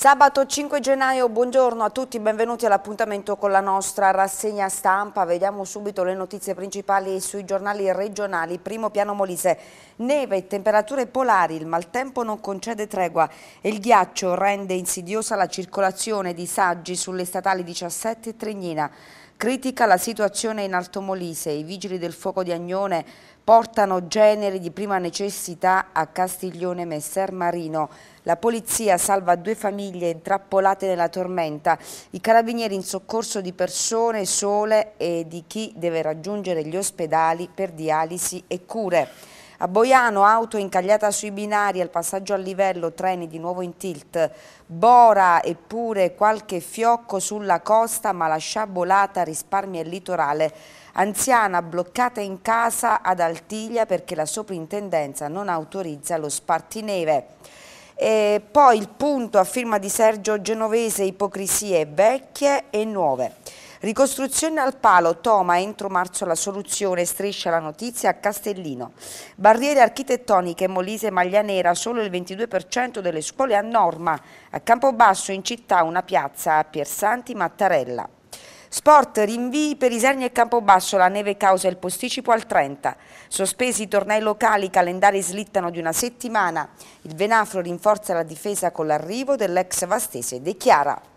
Sabato 5 gennaio, buongiorno a tutti, benvenuti all'appuntamento con la nostra rassegna stampa. Vediamo subito le notizie principali sui giornali regionali. Primo piano Molise, neve e temperature polari, il maltempo non concede tregua e il ghiaccio rende insidiosa la circolazione di saggi sulle statali 17 e Tregnina. Critica la situazione in Altomolise, i vigili del fuoco di Agnone portano generi di prima necessità a Castiglione Messer Marino. La polizia salva due famiglie intrappolate nella tormenta, i carabinieri in soccorso di persone sole e di chi deve raggiungere gli ospedali per dialisi e cure. A Boiano auto incagliata sui binari al passaggio a livello, treni di nuovo in tilt, bora eppure qualche fiocco sulla costa ma la sciabolata risparmia il litorale. Anziana bloccata in casa ad Altiglia perché la soprintendenza non autorizza lo spartineve. E poi il punto a firma di Sergio Genovese, ipocrisie vecchie e nuove. Ricostruzione al palo, Toma entro marzo la soluzione, striscia la notizia a Castellino. Barriere architettoniche, Molise e Maglia Nera, solo il 22% delle scuole a norma. A Campobasso in città una piazza a Piersanti Mattarella. Sport, rinvii per Isernia e Campobasso, la neve causa il posticipo al 30. Sospesi i tornei locali, i calendari slittano di una settimana. Il Venafro rinforza la difesa con l'arrivo dell'ex Vastese De Chiara.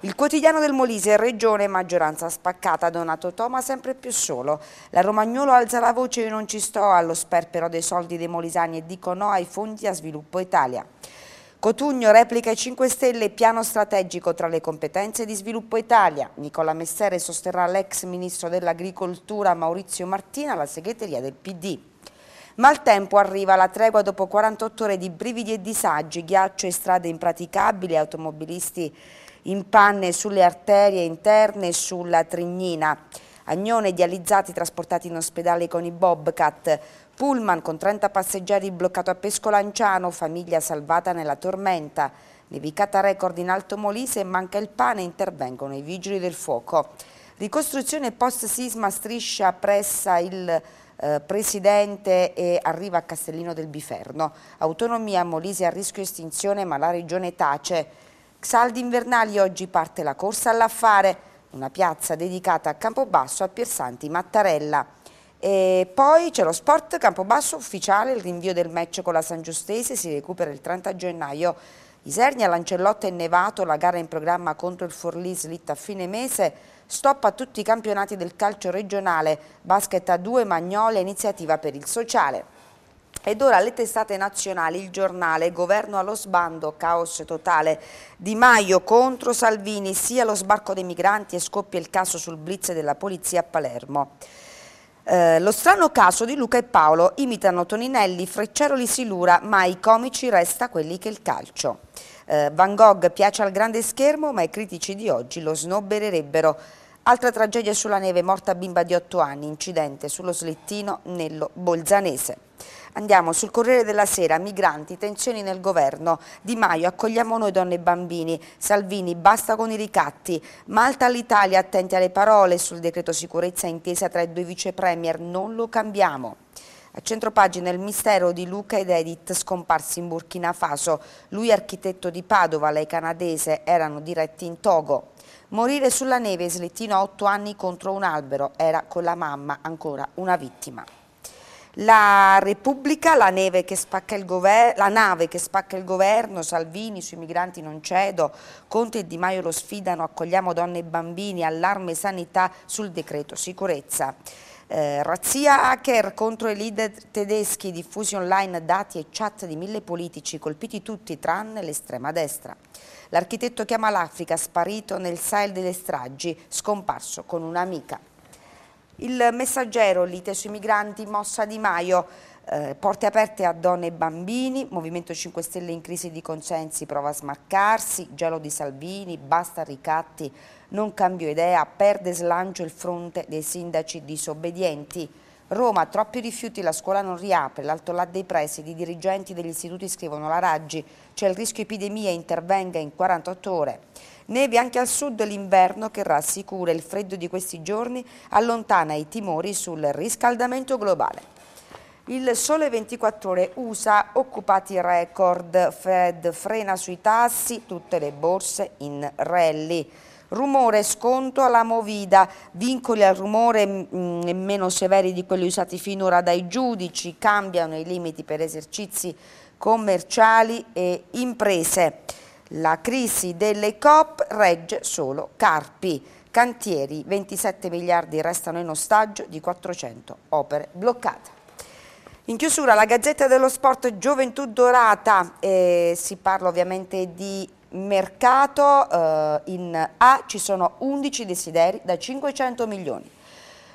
Il quotidiano del Molise, regione, maggioranza spaccata, Donato Toma sempre più solo. La Romagnolo alza la voce io non ci sto allo sperpero dei soldi dei molisani e dico no ai fondi a sviluppo Italia. Cotugno replica i 5 Stelle piano strategico tra le competenze di sviluppo Italia. Nicola Messere sosterrà l'ex ministro dell'agricoltura Maurizio Martina alla segreteria del PD. Maltempo arriva la tregua dopo 48 ore di brividi e disagi, ghiaccio e strade impraticabili, automobilisti in panne sulle arterie interne e sulla Trignina. Agnone dializzati trasportati in ospedale con i Bobcat, pullman con 30 passeggeri bloccato a Pescolanciano, famiglia salvata nella tormenta, nevicata record in Alto Molise, manca il pane intervengono i vigili del fuoco. Ricostruzione post sisma striscia pressa il eh, presidente e arriva a Castellino del Biferno. Autonomia Molise a rischio estinzione ma la regione tace. Saldi invernali oggi parte la corsa all'affare, una piazza dedicata a Campobasso a Piersanti Mattarella. E poi c'è lo sport Campobasso ufficiale, il rinvio del match con la San Giustese si recupera il 30 gennaio. Isernia, Lancellotta e Nevato, la gara in programma contro il Forlì slitta a fine mese, stop a tutti i campionati del calcio regionale, basket a due, Magnolia, iniziativa per il sociale. Ed ora alle testate nazionali, il giornale, governo allo sbando, caos totale. Di Maio contro Salvini, sia lo sbarco dei migranti e scoppia il caso sul blitz della polizia a Palermo. Eh, lo strano caso di Luca e Paolo imitano Toninelli, Frecciaro silura, ma i comici resta quelli che il calcio. Eh, Van Gogh piace al grande schermo, ma i critici di oggi lo snobbererebbero. Altra tragedia sulla neve, morta bimba di 8 anni, incidente sullo slittino nello Bolzanese. Andiamo sul Corriere della Sera, migranti, tensioni nel governo, Di Maio, accogliamo noi donne e bambini, Salvini, basta con i ricatti, Malta all'Italia, attenti alle parole sul decreto sicurezza intesa tra i due vice premier, non lo cambiamo. A centropagina il mistero di Luca ed Edith scomparsi in Burkina Faso, lui architetto di Padova, lei canadese, erano diretti in Togo. Morire sulla neve, slittino a otto anni contro un albero, era con la mamma ancora una vittima. La Repubblica, la, la, nave che spacca il governo, Salvini, sui migranti non cedo, Conte e Di Maio lo sfidano, accogliamo donne e bambini, allarme sanità sul decreto sicurezza. Eh, razzia hacker contro i leader tedeschi, diffusi online dati e chat di mille politici, colpiti tutti tranne l'estrema destra. L'architetto chiama l'Africa, sparito nel Sahel delle stragi, scomparso con un'amica. Il messaggero lite sui migranti mossa Di Maio. Eh, porte aperte a donne e bambini, Movimento 5 Stelle in crisi di consensi prova a smaccarsi, gelo di Salvini, basta ricatti, non cambio idea, perde slancio il fronte dei sindaci disobbedienti. Roma, troppi rifiuti, la scuola non riapre, l'alto là dei presidi, i dirigenti degli istituti scrivono la Raggi, c'è il rischio epidemia, intervenga in 48 ore. Neve anche al sud l'inverno che rassicura il freddo di questi giorni, allontana i timori sul riscaldamento globale. Il sole 24 ore USA, occupati record, Fed frena sui tassi, tutte le borse in rally. Rumore sconto alla movida, vincoli al rumore mh, mm, mm, meno severi di quelli usati finora dai giudici, cambiano i limiti per esercizi commerciali e imprese. La crisi delle COP regge solo Carpi. Cantieri, 27 miliardi restano in ostaggio di 400 opere bloccate. In chiusura la Gazzetta dello Sport Gioventù Dorata, eh, si parla ovviamente di mercato eh, in A ci sono 11 desideri da 500 milioni.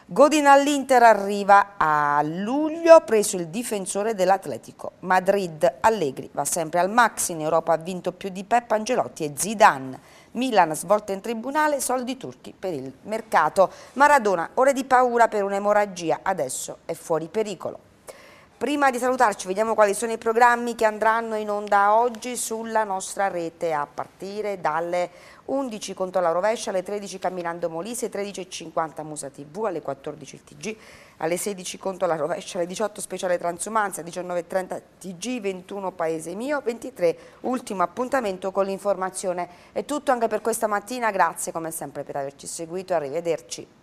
Godin all'Inter arriva a luglio preso il difensore dell'Atletico. Madrid Allegri va sempre al max, in Europa ha vinto più di Pep Angelotti e Zidane. Milan svolta in tribunale, soldi turchi per il mercato. Maradona, ore di paura per un'emorragia, adesso è fuori pericolo. Prima di salutarci vediamo quali sono i programmi che andranno in onda oggi sulla nostra rete a partire dalle 11 conto alla rovescia, alle 13 camminando Molise, 13.50 Musa TV, alle 14 il TG, alle 16 conto alla rovescia, alle 18 speciale transumanza, 19.30 TG, 21 Paese Mio, 23 ultimo appuntamento con l'informazione. È tutto anche per questa mattina, grazie come sempre per averci seguito, arrivederci.